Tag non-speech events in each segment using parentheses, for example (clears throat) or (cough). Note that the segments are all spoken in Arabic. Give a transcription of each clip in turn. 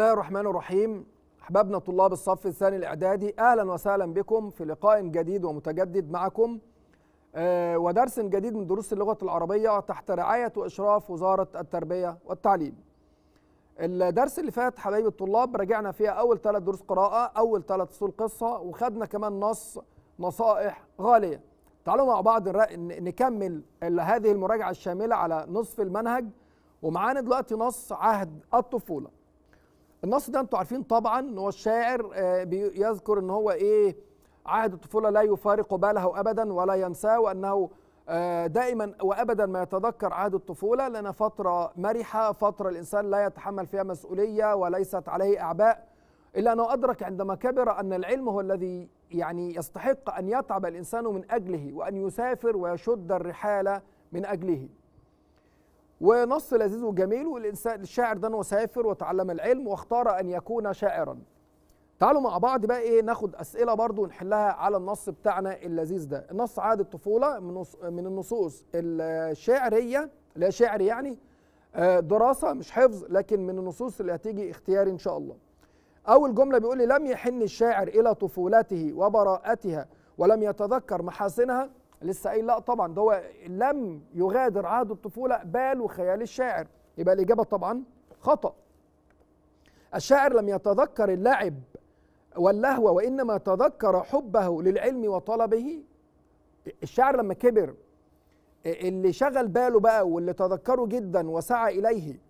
الله الرحمن الرحيم أحبابنا طلاب الصف الثاني الإعدادي أهلا وسهلا بكم في لقاء جديد ومتجدد معكم آه، ودرس جديد من دروس اللغة العربية تحت رعاية وإشراف وزارة التربية والتعليم الدرس اللي فات حبايب الطلاب راجعنا فيها أول ثلاث دروس قراءة أول ثلاث فصول قصة وخدنا كمان نص نصائح غالية تعالوا مع بعض نكمل هذه المراجعة الشاملة على نصف المنهج ومعانا دلوقتي نص عهد الطفولة النص ده انتوا عارفين طبعا ان هو الشاعر آه، بيذكر ان هو ايه عهد الطفوله لا يفارق باله ابدا ولا ينساه وانه آه، دائما وابدا ما يتذكر عهد الطفوله لان فتره مرحه فتره الانسان لا يتحمل فيها مسؤوليه وليست عليه اعباء الا انه ادرك عندما كبر ان العلم هو الذي يعني يستحق ان يتعب الانسان من اجله وان يسافر ويشد الرحال من اجله ونص لذيذ وجميل والإنسان الشاعر ده سافر وتعلم العلم واختار أن يكون شاعرا تعالوا مع بعض بقى ايه ناخد اسئله برضو نحلها على النص بتاعنا اللذيذ ده النص عهد الطفوله من من النصوص الشعريه لا شعر يعني آه، دراسه مش حفظ لكن من النصوص اللي هتيجي اختياري ان شاء الله اول جمله بيقول لي لم يحن الشاعر الى طفولته وبراءتها ولم يتذكر محاسنها لسه قايل لا طبعا ده هو لم يغادر عهد الطفوله بال وخيال الشاعر يبقى الاجابه طبعا خطا الشاعر لم يتذكر اللعب واللهو وانما تذكر حبه للعلم وطلبه الشاعر لما كبر اللي شغل باله بقى واللي تذكره جدا وسعى اليه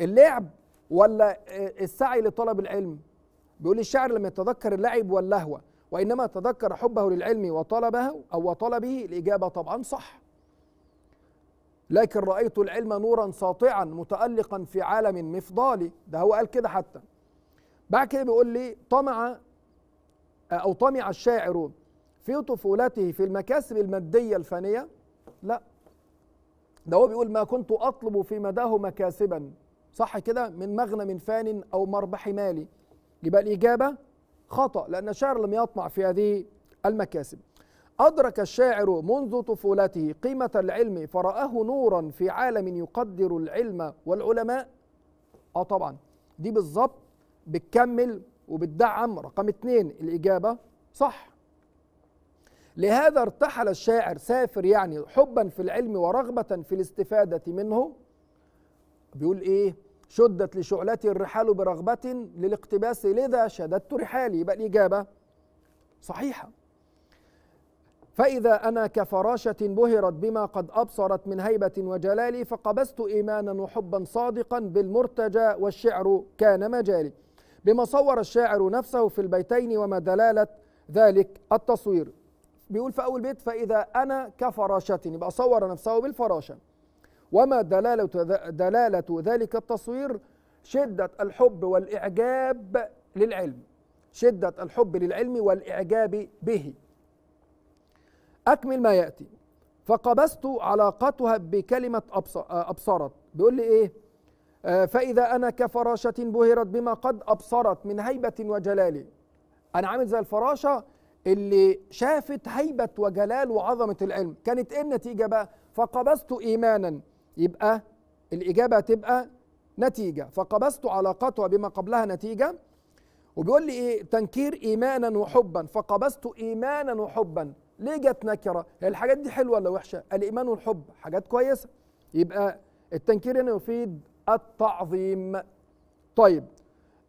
اللعب ولا آه، السعي لطلب العلم بيقول الشاعر لما يتذكر اللعب واللهو وإنما تذكر حبه للعلم وطلبه أو وطلبه الإجابة طبعا صح لكن رأيت العلم نورا ساطعا متألقا في عالم مفضالي ده هو قال كده حتى بعد كده بيقول لي طمع أو طمع الشاعر في طفولته في المكاسب المادية الفانية لا ده هو بيقول ما كنت أطلب في مداه مكاسبا صح كده من مغنم فان أو مربح مالي يبقى الإجابة خطأ لأن الشاعر لم يطمع في هذه المكاسب أدرك الشاعر منذ طفولته قيمة العلم فرآه نورا في عالم يقدر العلم والعلماء آه طبعا دي بالظبط بتكمل وبتدعم رقم اتنين الإجابة صح لهذا ارتحل الشاعر سافر يعني حبا في العلم ورغبة في الاستفادة منه بيقول إيه شدت لشعلتي الرحال برغبة للاقتباس لذا شددت رحالي يبقى الإجابة صحيحة فإذا أنا كفراشة بهرت بما قد أبصرت من هيبة وجلالي فقبست إيمانا وحبا صادقا بالمرتجى والشعر كان مجالي بما صور الشاعر نفسه في البيتين وما دلالة ذلك التصوير بيقول في أول بيت فإذا أنا كفراشة يبقى صور نفسه بالفراشة وما دلالة, دلالة ذلك التصوير شدة الحب والإعجاب للعلم شدة الحب للعلم والإعجاب به أكمل ما يأتي فقبست علاقتها بكلمة أبصرت بيقول لي إيه آه، فإذا أنا كفراشة بهرت بما قد أبصرت من هيبة وجلال أنا عامل زي الفراشة اللي شافت هيبة وجلال وعظمة العلم كانت إيه النتيجة بقى فقبست إيمانا يبقى الإجابة تبقى نتيجة فقبست علاقتها بما قبلها نتيجة وبيقول لي إيه تنكير إيمانا وحبا فقبست إيمانا وحبا ليه جت نكرة هي الحاجات دي حلوة ولا وحشة الإيمان والحب حاجات كويسة يبقى التنكير هنا يفيد التعظيم طيب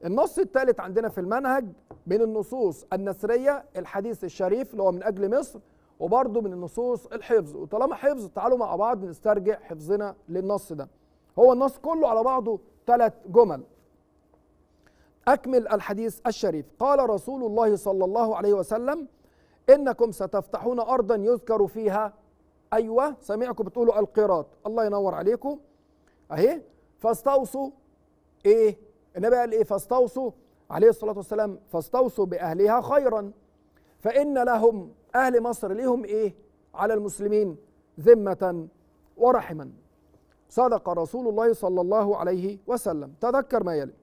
النص الثالث عندنا في المنهج من النصوص النسرية الحديث الشريف اللي هو من أجل مصر وبرضه من النصوص الحفظ وطالما حفظ تعالوا مع بعض نسترجع حفظنا للنص ده هو النص كله على بعضه ثلاث جمل أكمل الحديث الشريف قال رسول الله صلى الله عليه وسلم إنكم ستفتحون أرضا يذكر فيها أيوة سمعكم بتقولوا القراط الله ينور عليكم أهي فاستوصوا إيه النبي قال إيه فاستوصوا عليه الصلاة والسلام فاستوصوا بأهلها خيرا فإن لهم أهل مصر ليهم إيه على المسلمين ذمة ورحما صدق رسول الله صلى الله عليه وسلم تذكر ما يلي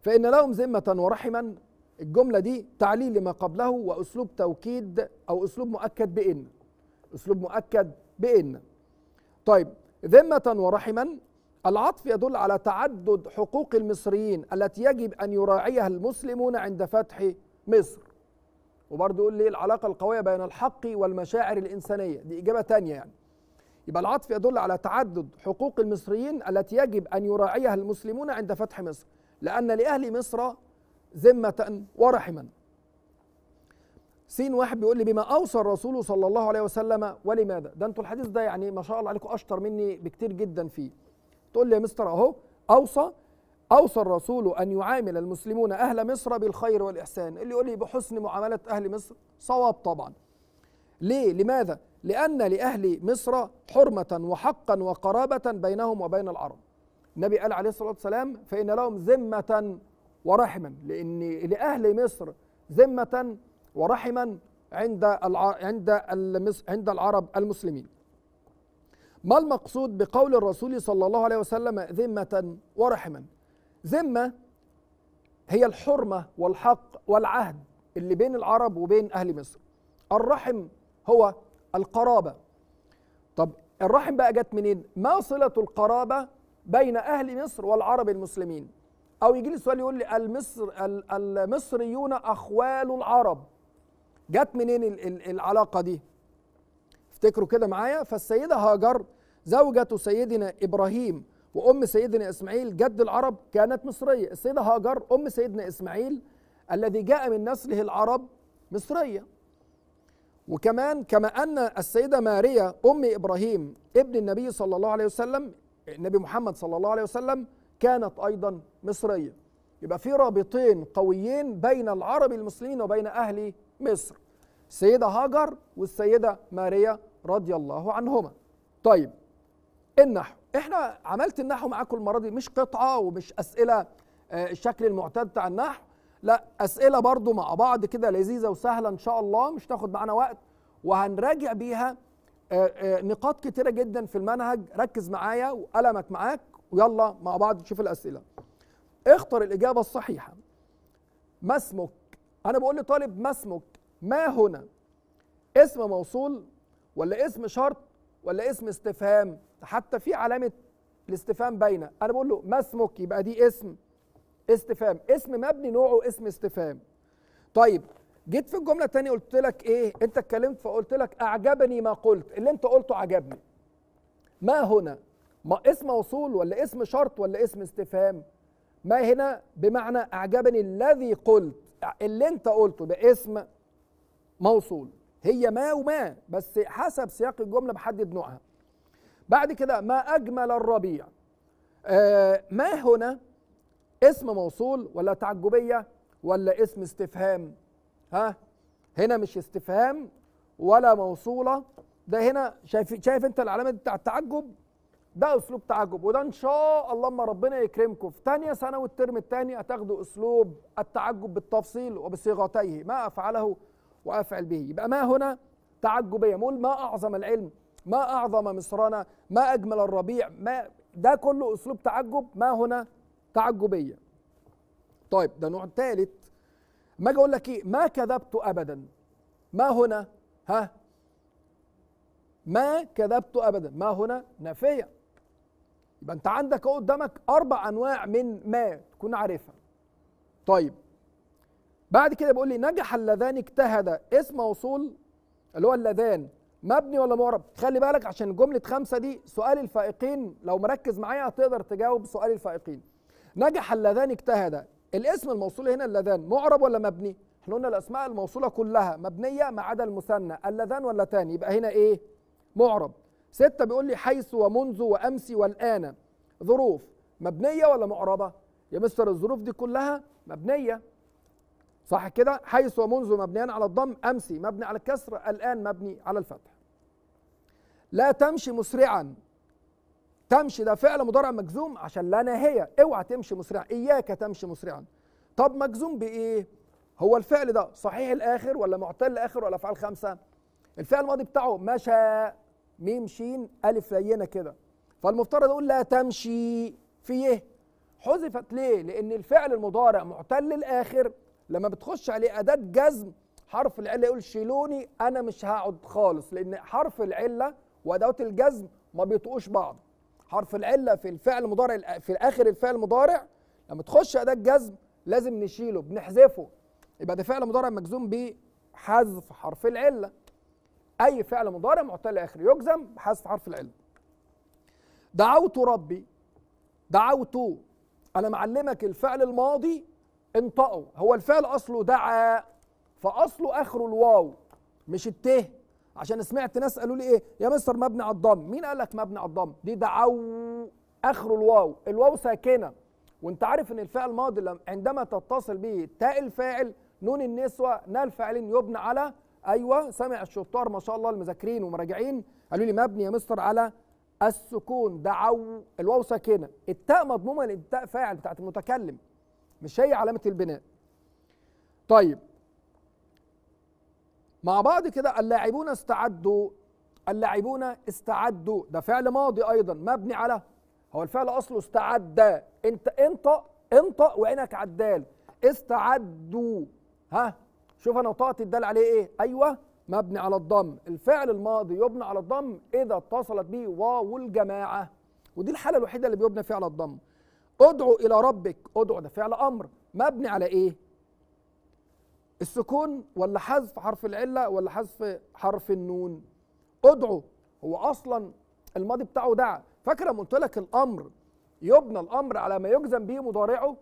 فإن لهم ذمة ورحما الجملة دي تعليل لما قبله وأسلوب توكيد أو أسلوب مؤكد بإن أسلوب مؤكد بإن طيب ذمة ورحما العطف يدل على تعدد حقوق المصريين التي يجب أن يراعيها المسلمون عند فتح مصر وبرضه يقول لي العلاقة القوية بين الحق والمشاعر الإنسانية دي إجابة تانية يعني يبقى العطف يدل على تعدد حقوق المصريين التي يجب أن يراعيها المسلمون عند فتح مصر لأن لأهل مصر ذمة ورحما سين واحد بيقول لي بما أوصى الرسول صلى الله عليه وسلم ولماذا ده أنتوا الحديث ده يعني ما شاء الله عليكم أشطر مني بكتير جدا فيه تقول لي يا مستر أهو أوصى أوصى الرسول أن يعامل المسلمون أهل مصر بالخير والإحسان اللي يقول لي بحسن معاملة أهل مصر صواب طبعا ليه لماذا لأن لأهل مصر حرمة وحقا وقرابة بينهم وبين العرب النبي قال عليه الصلاة والسلام فإن لهم ذمة ورحما لأن لأهل مصر ذمة ورحما عند عند عند العرب المسلمين ما المقصود بقول الرسول صلى الله عليه وسلم ذمة ورحما ذمه هي الحرمه والحق والعهد اللي بين العرب وبين اهل مصر الرحم هو القرابه طب الرحم بقى جت منين ما صله القرابه بين اهل مصر والعرب المسلمين او يجي لي سؤال يقول لي المصر المصريون اخوال العرب جت منين العلاقه دي افتكروا كده معايا فالسيده هاجر زوجة سيدنا ابراهيم وام سيدنا اسماعيل جد العرب كانت مصريه السيده هاجر ام سيدنا اسماعيل الذي جاء من نسله العرب مصريه وكمان كما ان السيده ماريا ام ابراهيم ابن النبي صلى الله عليه وسلم النبي محمد صلى الله عليه وسلم كانت ايضا مصريه يبقى في رابطين قويين بين العرب المسلمين وبين اهل مصر السيده هاجر والسيده ماريا رضي الله عنهما طيب النحو احنا عملت النحو معاكم المره دي مش قطعه ومش اسئله آه، الشكل المعتاد بتاع النحو لا اسئله برضو مع بعض كده لذيذه وسهله ان شاء الله مش تاخد معانا وقت وهنراجع بيها آه، آه، نقاط كتيره جدا في المنهج ركز معايا وقلمك معاك ويلا مع بعض نشوف الاسئله اختر الاجابه الصحيحه ما اسمك انا بقول لطالب ما اسمك ما هنا اسم موصول ولا اسم شرط ولا اسم استفهام حتى في علامه الاستفهام باينه انا بقول له ما اسمك يبقى دي اسم استفهام اسم مبني نوعه اسم استفهام طيب جيت في الجمله الثانيه قلت لك ايه انت اتكلمت فقلت لك اعجبني ما قلت اللي انت قلته عجبني ما هنا ما اسم موصول ولا اسم شرط ولا اسم استفهام ما هنا بمعنى اعجبني الذي قلت اللي انت قلته باسم موصول هي ما وما بس حسب سياق الجمله بحدد نوعها بعد كده ما اجمل الربيع آه ما هنا اسم موصول ولا تعجبيه ولا اسم استفهام ها هنا مش استفهام ولا موصوله ده هنا شايف شايف انت العلامه بتاع التعجب ده اسلوب تعجب وده ان شاء الله ما ربنا يكرمكم في ثانيه ثانوي الترم الثاني هتاخدوا اسلوب التعجب بالتفصيل وبصيغتيه ما افعله وافعل به يبقى ما هنا تعجبيه مول ما اعظم العلم ما اعظم مصرنا ما اجمل الربيع ما ده كله اسلوب تعجب ما هنا تعجبيه طيب ده نوع ثالث ما اجي اقول لك ايه ما كذبت ابدا ما هنا ها ما كذبت ابدا ما هنا نافيه يبقى انت عندك اهو قدامك اربع انواع من ما تكون عارفها طيب بعد كده بيقول لي نجح اللذان اجتهد اسم موصول اللي هو اللذان مبني ولا معرب خلي بالك عشان جمله خمسه دي سؤال الفائقين لو مركز معايا هتقدر تجاوب سؤال الفائقين نجح اللذان اجتهد الاسم الموصول هنا اللذان معرب ولا مبني احنا قلنا الاسماء الموصوله كلها مبنيه ما عدا المثنى اللذان ولا تاني يبقى هنا ايه معرب ستة بيقول لي حيث ومنذ وأمس والآن ظروف مبنية ولا معربة؟ يا مستر الظروف دي كلها مبنية صح كده حيث ومنذ مبنيان على الضم امسي مبني على الكسر الان مبني على الفتح لا تمشي مسرعا تمشي ده فعل مضارع مجزوم عشان لا ناهيه اوعى تمشي مسرعا اياك تمشي مسرعا طب مجزوم بايه هو الفعل ده صحيح الاخر ولا معتل الاخر ولا افعال خمسه الفعل الماضي بتاعه مشى ميم شين الف لينه كده فالمفترض اقول لا تمشي في ايه حذفت ليه لان الفعل المضارع معتل الاخر لما بتخش عليه اداه جزم حرف العله يقول شيلوني انا مش هقعد خالص لان حرف العله وادوات الجزم ما بيطقوش بعض حرف العله في الفعل المضارع في اخر الفعل المضارع لما تخش اداه جزم لازم نشيله بنحذفه يبقى ده فعل مضارع مجزوم بحذف حرف العله اي فعل مضارع معتل اخر يجزم بحذف حرف العله دعوت ربي دعوت انا معلمك الفعل الماضي انطقوا هو الفعل اصله دعا فاصله اخره الواو مش الت عشان سمعت ناس قالوا لي ايه يا مستر مبني على الضم مين قال لك مبني على الضم دي دعوا اخره الواو الواو ساكنه وانت عارف ان الفعل الماضي عندما تتصل به تاء الفاعل نون النسوه نال فاعلين يبنى على ايوه سمع الشطار ما شاء الله المذاكرين ومراجعين قالوا لي مبني يا مستر على السكون دعوا الواو ساكنه التاء مضمومه للتاء فاعل بتاعت المتكلم مش هي علامه البناء طيب مع بعض كده اللاعبون استعدوا اللاعبون استعدوا ده فعل ماضي ايضا مبني على هو الفعل اصله استعد انت انطق انطق وعينك عدال استعدوا ها شوف انا وطأت الدال عليه ايه ايوه مبني على الضم الفعل الماضي يبنى على الضم اذا اتصلت به واو الجماعه ودي الحاله الوحيده اللي بيبنى فيها على الضم ادعو الى ربك ادعو ده فعل امر مبني على ايه السكون ولا حذف حرف العله ولا حذف حرف النون ادعو هو اصلا الماضي بتاعه دعا فاكره قلت لك الامر يبنى الامر على ما يجزم به مضارعه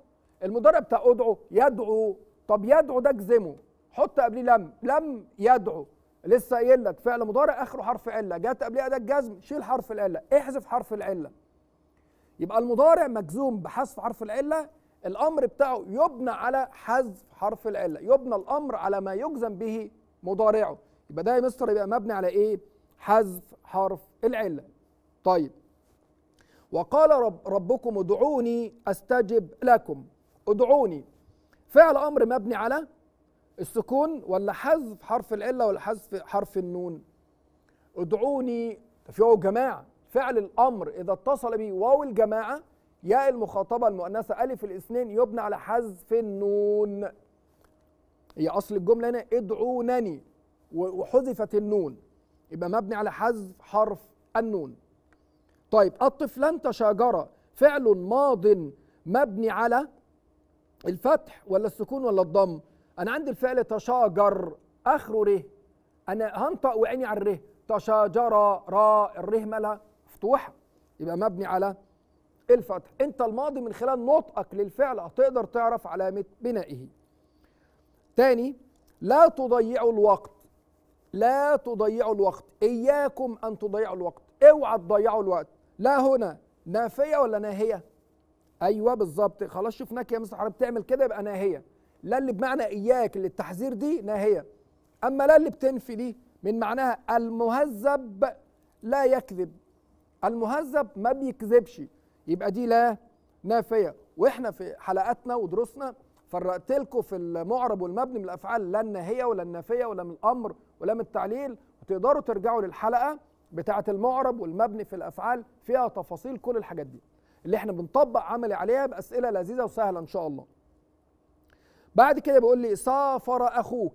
المضارع بتاع ادعو يدعو طب يدعو ده اجزمه حط قبليه لم لم يدعو لسه قايل لك فعل مضارع اخره حرف عله جت قبليه اداه الجزم شيل حرف العله احذف حرف العله يبقى المضارع مجزوم بحذف حرف العله الامر بتاعه يبنى على حذف حرف العله يبنى الامر على ما يجزم به مضارعه يبقى ده يا مستر يبقى مبني على ايه حذف حرف العله طيب وقال رب ربكم ادعوني استجب لكم ادعوني فعل امر مبني على السكون ولا حذف حرف العله ولا حذف حرف النون ادعوني في جماعه فعل الامر اذا اتصل به واو الجماعه ياء المخاطبه المؤنثه الف الاثنين يبنى على حذف النون هي اصل الجمله هنا ادعونني وحذفت النون يبقى مبني على حذف حرف النون طيب الطفلان تشاجرا فعل ماض مبني على الفتح ولا السكون ولا الضم انا عندي الفعل تشاجر اخره ره انا هنطق وعيني على الره تشاجر را الره مالها مفتوح يبقى مبني على الفتح انت الماضي من خلال نطقك للفعل هتقدر تعرف علامه بنائه تاني لا تضيعوا الوقت لا تضيعوا الوقت اياكم ان تضيعوا الوقت اوعى تضيعوا الوقت لا هنا نافيه ولا ناهيه ايوه بالظبط خلاص شفناك يا مستر حرب بتعمل كده يبقى ناهيه لا اللي بمعنى اياك للتحذير دي ناهيه اما لا اللي بتنفي دي من معناها المهذب لا يكذب المهذب ما بيكذبش يبقى دي لا نافيه واحنا في حلقاتنا ودروسنا فرقت لكم في المعرب والمبني من الافعال لا الناهيه ولا النافيه ولا من الامر ولا من التعليل وتقدروا ترجعوا للحلقه بتاعه المعرب والمبني في الافعال فيها تفاصيل كل الحاجات دي اللي احنا بنطبق عملي عليها باسئله لذيذه وسهله ان شاء الله بعد كده بيقول لي سافر اخوك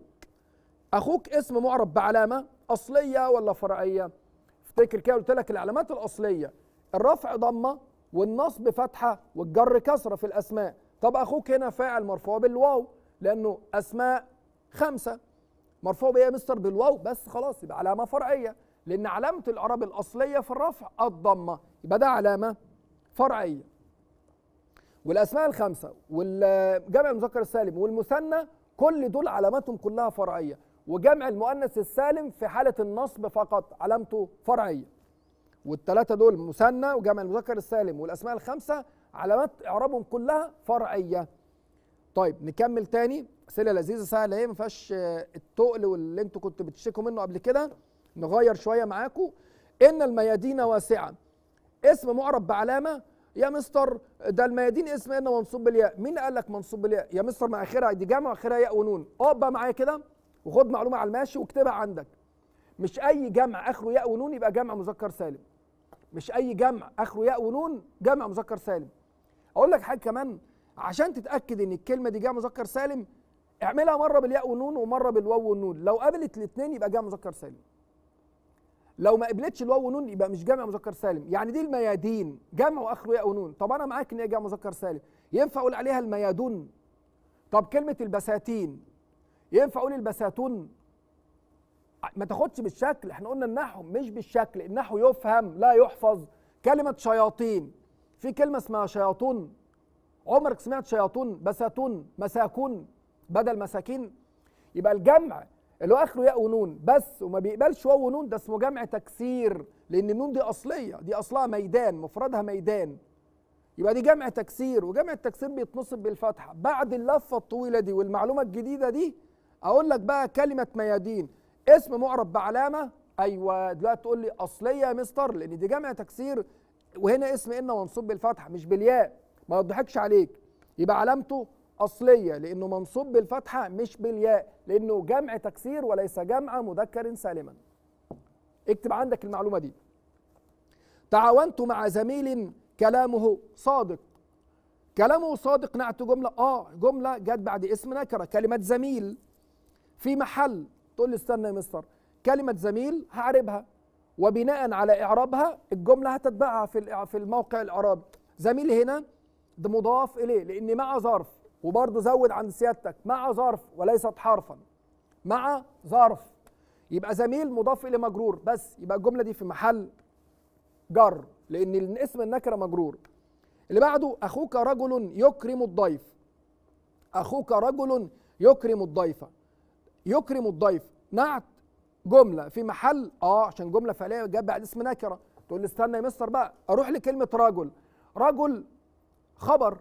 اخوك اسم معرب بعلامه اصليه ولا فرعيه افتكر كده قلت لك العلامات الاصليه الرفع ضمه والنصب فتحه والجر كسره في الاسماء طب اخوك هنا فاعل مرفوع بالواو لانه اسماء خمسه مرفوع بايه يا مستر بالواو بس خلاص يبقى علامه فرعيه لان علامه الاعراب الاصليه في الرفع الضمه يبقى ده علامه فرعيه والاسماء الخمسه والجمع المذكر السالم والمثنى كل دول علاماتهم كلها فرعيه وجمع المؤنث السالم في حالة النصب فقط علامته فرعية والثلاثة دول مثنى وجمع المذكر السالم والأسماء الخمسة علامات إعرابهم كلها فرعية طيب نكمل تاني أسئلة لذيذة سهلة إيه ما فيهاش آه، التقل واللي أنتوا كنتوا بتشتكوا منه قبل كده نغير شوية معاكم إن الميادين واسعة اسم معرب بعلامة يا مستر ده الميادين اسم إن منصوب بالياء مين قال لك منصوب بالياء يا مستر ما آخرها دي جمع آخرها ياء ونون أقف بقى معايا كده وخد معلومه على الماشي واكتبها عندك مش اي جمع اخره ياء ونون يبقى جمع مذكر سالم مش اي جمع اخره ياء ونون جمع مذكر سالم اقول لك حاجه كمان عشان تتاكد ان الكلمه دي جمع مذكر سالم اعملها مره بالياء والنون ومره بالواو والنون لو قابلت الاثنين يبقى جمع مذكر سالم لو ما قبلتش الواو والنون يبقى مش جمع مذكر سالم يعني دي الميادين جمع واخره ياء ونون طب انا معاك ان هي جمع مذكر سالم ينفع اقول عليها الميادون طب كلمه البساتين ينفع اقول البساتون ما تاخدش بالشكل احنا قلنا النحو مش بالشكل النحو يفهم لا يحفظ كلمه شياطين في كلمه اسمها شياطون عمرك سمعت شياطون بساتون مساكون بدل مساكين يبقى الجمع اللي هو اخره ياء ونون بس وما بيقبلش واو ونون ده اسمه جمع تكسير لان النون دي اصليه دي اصلها ميدان مفردها ميدان يبقى دي جمع تكسير وجمع التكسير بيتنصب بالفتحه بعد اللفه الطويله دي والمعلومه الجديده دي اقول لك بقى كلمه ميادين اسم معرب بعلامه ايوه دلوقتي تقول لي اصليه يا مستر لان دي جمع تكسير وهنا اسم ان منصوب بالفتحه مش بالياء ما يضحكش عليك يبقى علامته اصليه لانه منصوب بالفتحه مش بالياء لانه جمع تكسير وليس جمع مذكر سالما اكتب عندك المعلومه دي تعاونت مع زميل كلامه صادق كلامه صادق نعت جمله اه جمله جت بعد اسم نكره كلمه زميل في محل تقول لي استنى يا مستر كلمه زميل هعربها وبناء على اعرابها الجمله هتتبعها في في الموقع الاعرابي زميل هنا ده مضاف اليه لان مع ظرف وبرضه زود عند سيادتك مع ظرف وليست حرفا مع ظرف يبقى زميل مضاف الى مجرور بس يبقى الجمله دي في محل جر لان اسم النكره مجرور اللي بعده اخوك رجل يكرم الضيف اخوك رجل يكرم الضيفه يكرم الضيف نعت جمله في محل اه عشان جمله فعليه جاب بعد اسم نكره تقول لي استنى يا مستر بقى اروح لكلمه رجل رجل خبر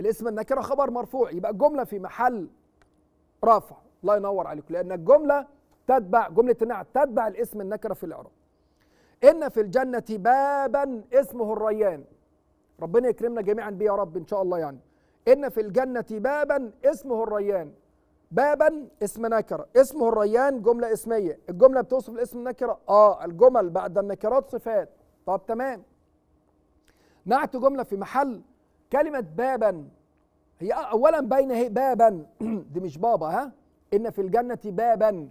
الاسم النكره خبر مرفوع يبقى الجمله في محل رفع الله ينور عليك لان الجمله تتبع جمله النعت تتبع الاسم النكره في الاعراب ان في الجنه بابا اسمه الريان ربنا يكرمنا جميعا بيه يا رب ان شاء الله يعني ان في الجنه بابا اسمه الريان بابا اسم نكره اسمه الريان جمله اسميه الجمله بتوصف الاسم النكره اه الجمل بعد النكرات صفات طب تمام نعت جمله في محل كلمه بابا هي اولا بين هي بابا (clears throat) دي مش بابا ها ان في الجنه بابا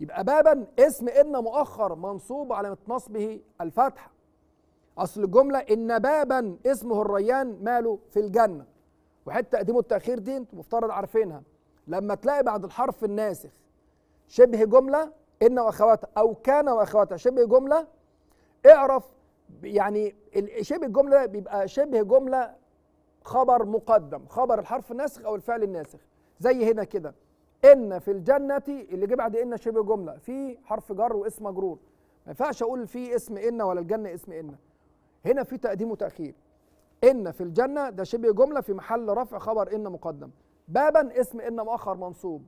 يبقى بابا اسم ان مؤخر منصوب على نصبه الفتحه اصل الجمله ان بابا اسمه الريان ماله في الجنه وحتى تقديم التاخير دي انت مفترض عارفينها لما تلاقي بعد الحرف الناسخ شبه جمله ان واخواتها او كان واخواتها شبه جمله اعرف يعني شبه الجمله بيبقى شبه جمله خبر مقدم خبر الحرف الناسخ او الفعل الناسخ زي هنا كده ان في الجنه اللي جه بعد ان شبه جمله في حرف جر واسم مجرور ما ينفعش اقول في اسم ان ولا الجنه اسم ان هنا في تقديم وتاخير ان في الجنه ده شبه جمله في محل رفع خبر ان مقدم بابا اسم ان مؤخر منصوب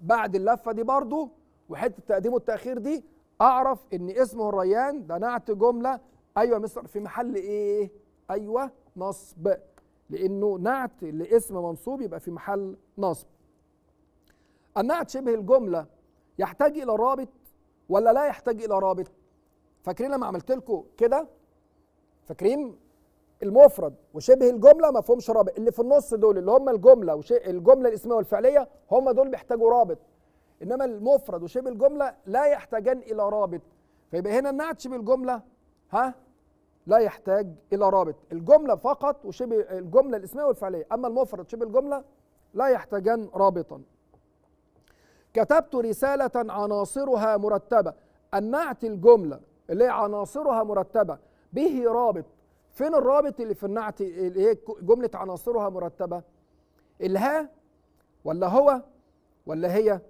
بعد اللفه دي برضو وحته التقديم والتاخير دي اعرف ان اسمه الريان ده نعت جمله ايوه مستر في محل ايه ايوه نصب لانه نعت لاسم منصوب يبقى في محل نصب النعت شبه الجمله يحتاج الى رابط ولا لا يحتاج الى رابط فاكرين لما عملت لكم كده فاكرين المفرد وشبه الجمله ما فيهمش رابط اللي في النص دول اللي هم الجمله وش... الجمله الاسميه والفعليه هم دول بيحتاجوا رابط انما المفرد وشبه الجمله لا يحتاجان الى رابط فيبقى هنا النعت شبه الجمله ها لا يحتاج الى رابط الجمله فقط وشبه الجمله الاسميه والفعليه اما المفرد شبه الجمله لا يحتاجان رابطا كتبت رساله عناصرها مرتبه النعت الجمله اللي عناصرها مرتبه به رابط فين الرابط اللي في النعت اللي هي جمله عناصرها مرتبه الها ولا هو ولا هي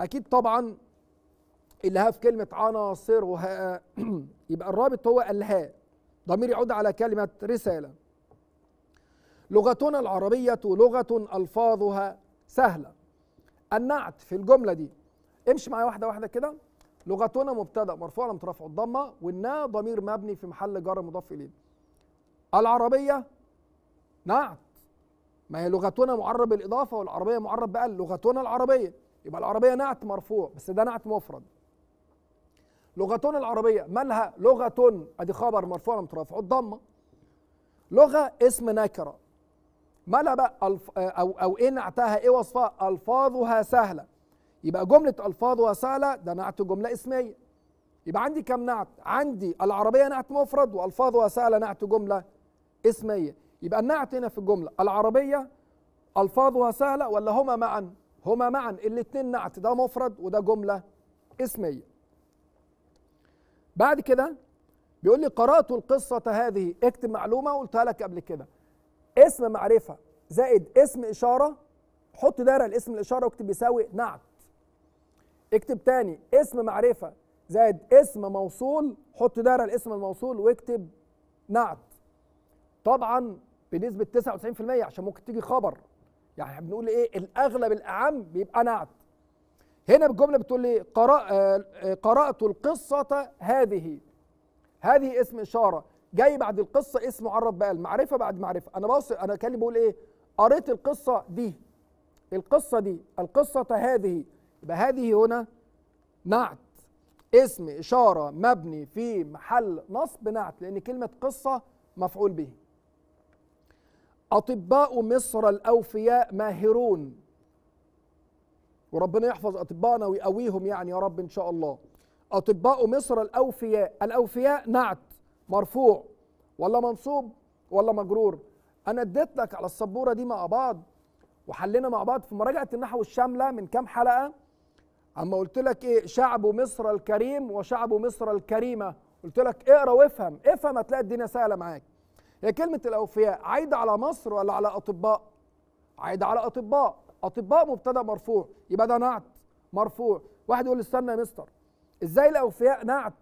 اكيد طبعا الها في كلمه عناصرها (clears throat) يبقى الرابط هو الها ضمير يعود على كلمه رساله لغتنا العربيه لغه الفاظها سهله النعت في الجمله دي امشي معايا واحده واحده كده لغتنا مبتدا مرفوع لم ترفع الضمه والنا ضمير مبني في محل جر مضاف اليه العربية نعت ما هي لغتنا معرب بالإضافة والعربية معرب بقى لغتنا العربية يبقى العربية نعت مرفوع بس ده نعت مفرد لغتنا العربية مالها لغة أدي خبر مرفوع مترافع الضمة لغة اسم نكرة مالها بقى ألف أو أو إيه نعتها إيه وصفها ألفاظها سهلة يبقى جملة ألفاظها سهلة ده نعت جملة اسمية يبقى عندي كم نعت؟ عندي العربية نعت مفرد وألفاظها سهلة نعت جملة اسميه يبقى النعت هنا في الجمله العربيه الفاظها سهله ولا هما معا هما معا الاثنين نعت ده مفرد وده جمله اسميه بعد كده بيقول لي قرات القصه هذه اكتب معلومه قلتها لك قبل كده اسم معرفه زائد اسم اشاره حط دايره لاسم الاشاره واكتب يساوي نعت اكتب تاني اسم معرفه زائد اسم موصول حط دايره لاسم الموصول واكتب نعت طبعا بنسبه 99% عشان ممكن تيجي خبر يعني احنا بنقول ايه الاغلب الاعم بيبقى نعت هنا الجمله بتقول لي قرأ آه، آه، قرات القصه هذه هذه اسم اشاره جاي بعد القصه اسم معرف بقى المعرفه بعد معرفه انا بص انا كان بقول ايه قريت القصه دي القصه دي القصه هذه يبقى هذه هنا نعت اسم اشاره مبني في محل نصب نعت لان كلمه قصه مفعول به أطباء مصر الأوفياء ماهرون وربنا يحفظ أطبائنا ويقويهم يعني يا رب إن شاء الله أطباء مصر الأوفياء الأوفياء نعت مرفوع ولا منصوب ولا مجرور أنا اديت لك على السبورة دي مع بعض وحلينا مع بعض في مراجعة النحو الشاملة من كام حلقة أما قلت لك إيه شعب مصر الكريم وشعب مصر الكريمة قلت لك اقرا وافهم افهم هتلاقي الدنيا سهلة معاك هي كلمه الاوفياء عايده على مصر ولا على اطباء عايده على اطباء اطباء مبتدا مرفوع يبقى ده نعت مرفوع واحد يقول استنى يا مستر ازاي الاوفياء نعت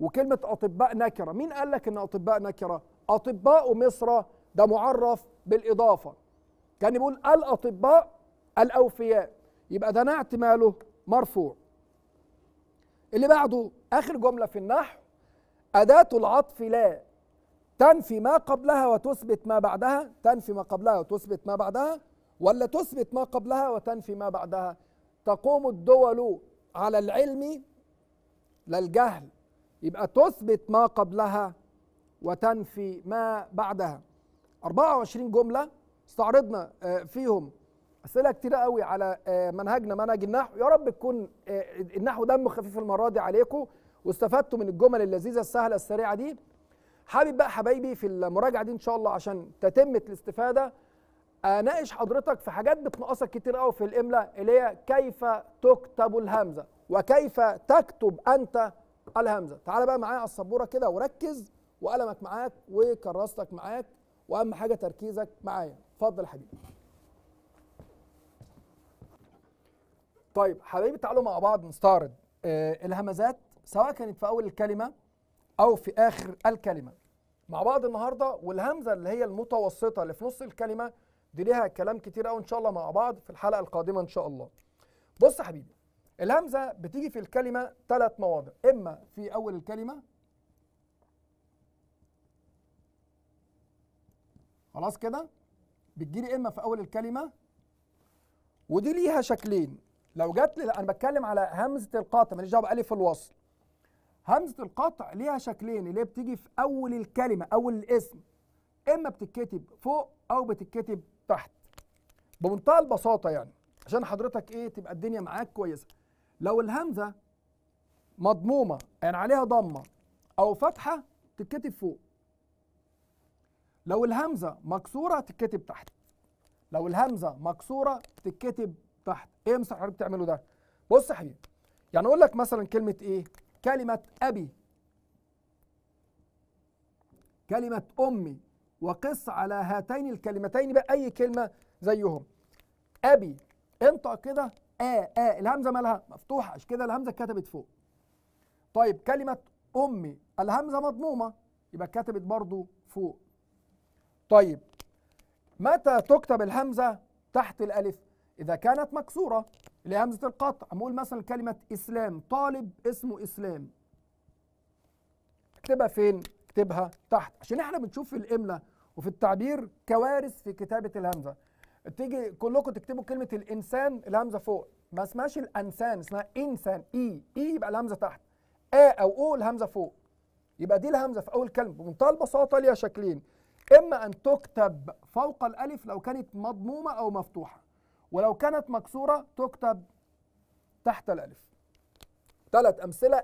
وكلمه اطباء نكره مين قال لك ان اطباء نكره اطباء مصر ده معرف بالاضافه كان بيقول الاطباء الاوفياء يبقى ده نعت ماله مرفوع اللي بعده اخر جمله في النحو اداه العطف لا تنفي ما قبلها وتثبت ما بعدها تنفي ما قبلها وتثبت ما بعدها ولا تثبت ما قبلها وتنفي ما بعدها تقوم الدول على العلم لا الجهل يبقى تثبت ما قبلها وتنفي ما بعدها 24 جملة استعرضنا آه، فيهم أسئلة كتير قوي على آه، منهجنا منهج النحو يا رب تكون آه، النحو دمه خفيف المرة دي عليكم واستفدتوا من الجمل اللذيذة السهلة السريعة دي حابب بقى حبايبي في المراجعه دي ان شاء الله عشان تتم الاستفاده اناقش حضرتك في حاجات بتنقصك كتير قوي في الاملاء اللي هي كيف تكتب الهمزه وكيف تكتب انت الهمزه تعال بقى معايا على السبوره كده وركز وقلمك معاك وكراستك معاك واهم حاجه تركيزك معايا اتفضل يا حبيبي طيب حبايبي تعالوا مع بعض نستعرض آه الهمزات سواء كانت في اول الكلمه او في اخر الكلمه مع بعض النهارده والهمزه اللي هي المتوسطه اللي في نص الكلمه دي ليها كلام كتير قوي ان شاء الله مع بعض في الحلقه القادمه ان شاء الله بص يا حبيبي الهمزه بتيجي في الكلمه ثلاث مواضع اما في اول الكلمه خلاص كده بتجيلي اما في اول الكلمه ودي ليها شكلين لو جت لي انا بتكلم على همزه القاطع ماليش دعوه بالف الوصل همزه القطع ليها شكلين اللي هي بتيجي في اول الكلمه اول الاسم اما بتتكتب فوق او بتتكتب تحت بمنتهى البساطه يعني عشان حضرتك ايه تبقى الدنيا معاك كويسه لو الهمزه مضمومه يعني عليها ضمه او فتحه تتكتب فوق لو الهمزه مكسوره تتكتب تحت لو الهمزه مكسوره تتكتب تحت ايه يا حضرتك بتعمله ده بص يا حبيبي يعني اقول لك مثلا كلمه ايه كلمة أبي كلمة أمي وقص على هاتين الكلمتين بقى أي كلمة زيهم أبي انطق كده آ آ الهمزة مالها مفتوحة عشان كده الهمزة اتكتبت فوق طيب كلمة أمي الهمزة مضمومة يبقى اتكتبت برضو فوق طيب متى تكتب الهمزة تحت الألف إذا كانت مكسورة اللي همزه القطع اما اقول مثلا كلمه اسلام طالب اسمه اسلام اكتبها فين اكتبها تحت عشان احنا بنشوف في الاملاء وفي التعبير كوارث في كتابه الهمزه تيجي كلكم تكتبوا كلمه الانسان الهمزه فوق ما اسمهاش الانسان اسمها انسان اي اي يبقى الهمزه تحت ا او او الهمزه فوق يبقى دي الهمزه في اول كلمه بمنتهى البساطه ليها شكلين اما ان تكتب فوق الالف لو كانت مضمومه او مفتوحه ولو كانت مكسورة تكتب تحت الألف ثلاث أمثلة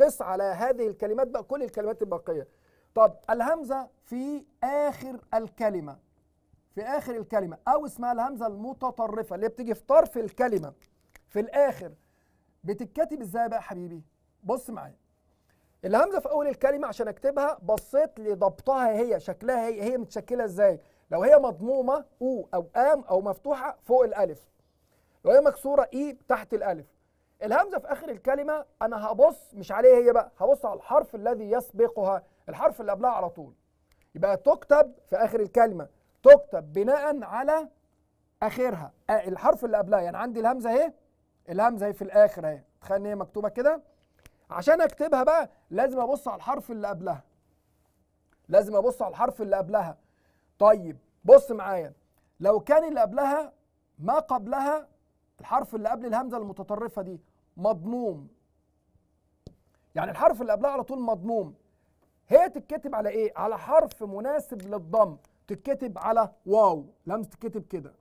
قس على هذه الكلمات بقى كل الكلمات الباقية طب الهمزة في آخر الكلمة في آخر الكلمة أو اسمها الهمزة المتطرفة اللي بتيجي في طرف الكلمة في الآخر بتتكتب إزاي بقى حبيبي بص معايا الهمزة في أول الكلمة عشان أكتبها بصيت لضبطها هي شكلها هي هي متشكلة إزاي لو هي مضمومه او او ام او مفتوحه فوق الالف لو هي مكسوره اي e تحت الالف الهمزه في اخر الكلمه انا هبص مش عليها هي بقى هبص على الحرف الذي يسبقها الحرف اللي قبلها على طول يبقى تكتب في اخر الكلمه تكتب بناء على اخرها آه، الحرف اللي قبلها يعني عندي الهمزه اهي الهمزه اهي في الاخر اهي تخيل ان هي مكتوبه كده عشان اكتبها بقى لازم ابص على الحرف اللي قبلها لازم ابص على الحرف اللي قبلها طيب بص معايا لو كان اللي قبلها ما قبلها الحرف اللي قبل الهمزه المتطرفه دي مضموم يعني الحرف اللي قبلها على طول مضموم هي تتكتب على ايه على حرف مناسب للضم تتكتب على واو لمس تتكتب كده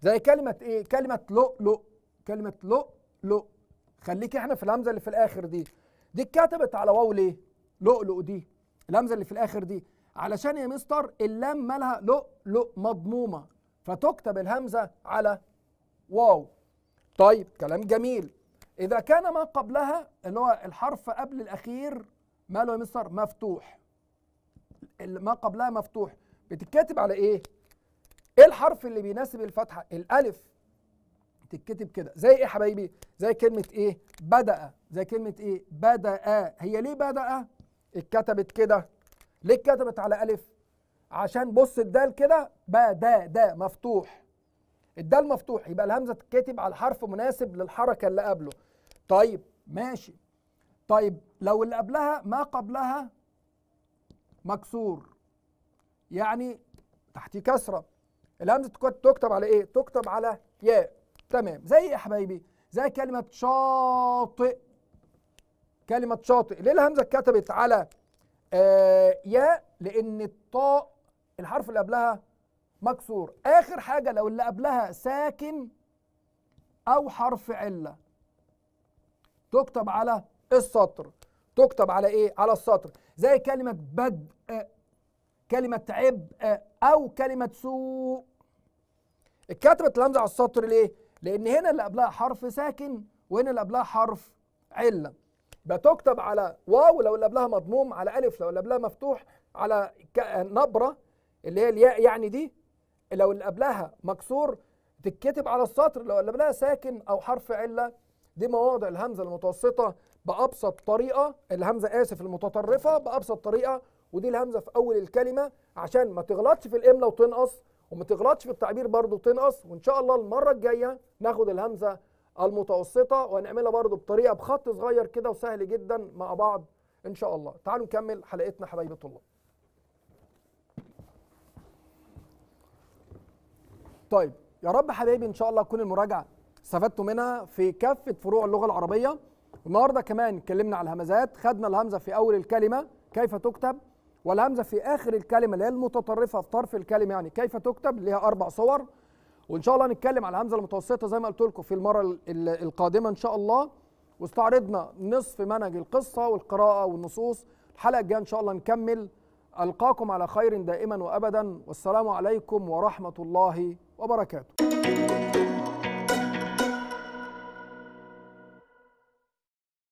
زي كلمه ايه كلمه لؤلؤ كلمه لؤلؤ خليك احنا في الهمزه اللي في الاخر دي دي اتكتبت على واو ليه لؤلؤ دي الهمزه اللي في الاخر دي علشان يا مستر اللام مالها لؤ لؤ مضمومه فتكتب الهمزه على واو طيب كلام جميل اذا كان ما قبلها اللي هو الحرف قبل الاخير ماله يا مستر مفتوح ما قبلها مفتوح بتتكتب على ايه ايه الحرف اللي بيناسب الفتحه الالف تتكتب كده زي ايه يا حبايبي زي كلمه ايه بدا زي كلمه ايه بدا هي ليه بدا اتكتبت كده ليه اتكتبت على ألف؟ عشان بص الدال كده با دا دا مفتوح الدال مفتوح يبقى الهمزة تتكتب على الحرف مناسب للحركة اللي قبله طيب ماشي طيب لو اللي قبلها ما قبلها مكسور يعني تحتيه كسرة الهمزة تكتب على ايه؟ تكتب على ياء تمام زي ايه يا حبايبي؟ زي كلمة شاطئ كلمة شاطئ ليه الهمزة اتكتبت على آه، يا لان الطاء الحرف اللي قبلها مكسور اخر حاجه لو اللي قبلها ساكن او حرف عله تكتب على السطر تكتب على ايه على السطر زي كلمه بدء كلمه عبء او كلمه سوء اتكتبت الهمزه على السطر ليه لان هنا اللي قبلها حرف ساكن وهنا اللي قبلها حرف عله بتكتب على واو لو اللي قبلها مضموم على الف لو اللي قبلها مفتوح على نبره اللي هي الياء يعني دي لو اللي قبلها مكسور تتكتب على السطر لو اللي قبلها ساكن او حرف عله دي مواضع الهمزه المتوسطه بابسط طريقه الهمزه اسف المتطرفه بابسط طريقه ودي الهمزه في اول الكلمه عشان ما تغلطش في الاملا وتنقص وما تغلطش في التعبير برضه تنقص وان شاء الله المره الجايه ناخد الهمزه المتوسطه وهنعملها برضو بطريقه بخط صغير كده وسهل جدا مع بعض ان شاء الله تعالوا نكمل حلقتنا حبايب الطلاب طيب يا رب حبايبي ان شاء الله تكون المراجعه استفدتوا منها في كافه فروع اللغه العربيه النهارده كمان اتكلمنا على الهمزات خدنا الهمزه في اول الكلمه كيف تكتب والهمزه في اخر الكلمه اللي هي المتطرفه في طرف الكلمه يعني كيف تكتب ليها اربع صور وان شاء الله هنتكلم على الهمزه المتوسطه زي ما قلت لكم في المره القادمه ان شاء الله واستعرضنا نصف منهج القصه والقراءه والنصوص الحلقه الجايه ان شاء الله نكمل القاكم على خير دائما وابدا والسلام عليكم ورحمه الله وبركاته